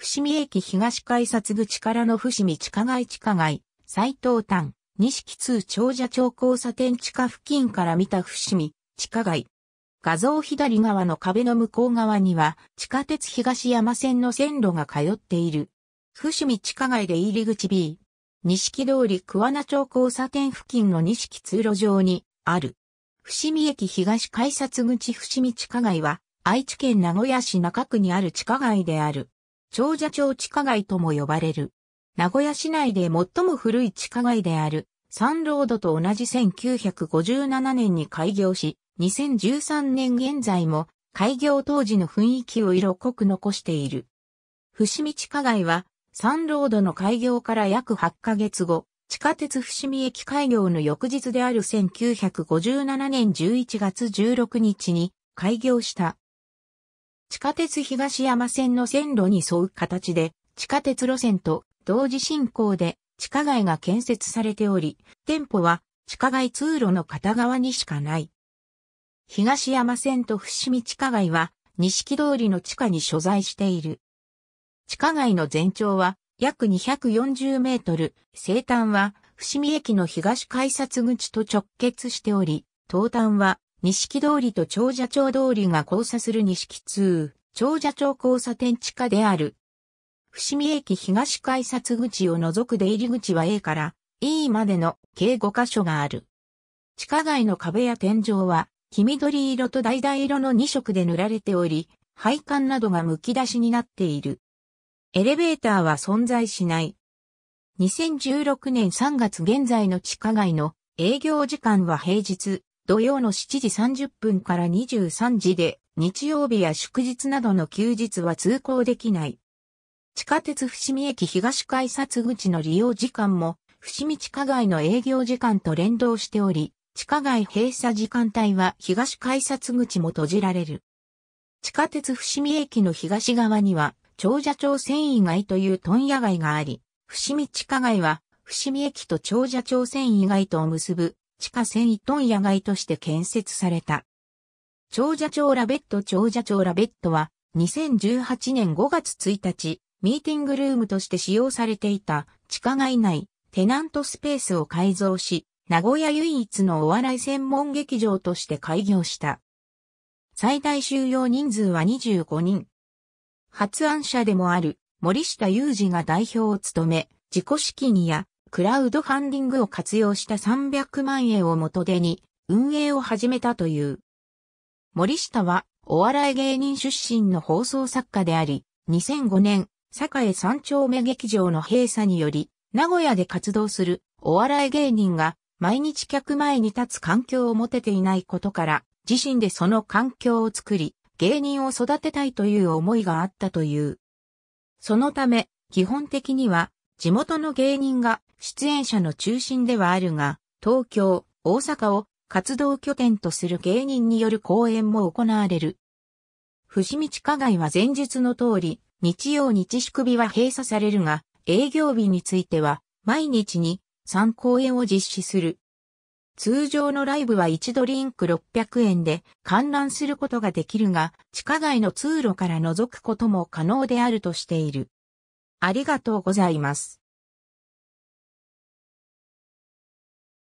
伏見駅東改札口からの伏見地下街地下街、斎藤丹、錦通長者町交差点地下付近から見た伏見地下街。画像左側の壁の向こう側には地下鉄東山線の線路が通っている。伏見地下街で入り口 B。錦通り桑名町交差点付近の錦通路上にある。伏見駅東改札口伏見地下街は愛知県名古屋市中区にある地下街である。長者町地下街とも呼ばれる。名古屋市内で最も古い地下街である、サンロードと同じ1957年に開業し、2013年現在も開業当時の雰囲気を色濃く残している。伏見地下街は、サンロードの開業から約8ヶ月後、地下鉄伏見駅開業の翌日である1957年11月16日に開業した地下鉄東山線の線路に沿う形で、地下鉄路線と同時進行で地下街が建設されており、店舗は地下街通路の片側にしかない。東山線と伏見地下街は、錦通りの地下に所在している。地下街の全長は約240メートル、西端は伏見駅の東改札口と直結しており、東端は西木通りと長者町通りが交差する西木通、長者町交差点地下である。伏見駅東改札口を除く出入り口は A から E までの計5箇所がある。地下街の壁や天井は、黄緑色と橙色の2色で塗られており、配管などが剥き出しになっている。エレベーターは存在しない。2016年3月現在の地下街の営業時間は平日土曜の7時30分から23時で、日曜日や祝日などの休日は通行できない。地下鉄伏見駅東改札口の利用時間も、伏見地下街の営業時間と連動しており、地下街閉鎖時間帯は東改札口も閉じられる。地下鉄伏見駅の東側には、長者町繊維街という問屋街があり、伏見地下街は、伏見駅と長者町繊維街とを結ぶ地下1001トン野外として建設された。長者町ラベット長者町ラベットは2018年5月1日、ミーティングルームとして使用されていた地下街内テナントスペースを改造し、名古屋唯一のお笑い専門劇場として開業した。最大収容人数は25人。発案者でもある森下雄二が代表を務め、自己資金やクラウドファンディングを活用した300万円を元手に運営を始めたという。森下はお笑い芸人出身の放送作家であり、2005年、栄三丁目劇場の閉鎖により、名古屋で活動するお笑い芸人が毎日客前に立つ環境を持てていないことから、自身でその環境を作り、芸人を育てたいという思いがあったという。そのため、基本的には地元の芸人が出演者の中心ではあるが、東京、大阪を活動拠点とする芸人による公演も行われる。伏見地下街は前述の通り、日曜日祝日は閉鎖されるが、営業日については、毎日に3公演を実施する。通常のライブは1ドリンク600円で観覧することができるが、地下街の通路から覗くことも可能であるとしている。ありがとうございます。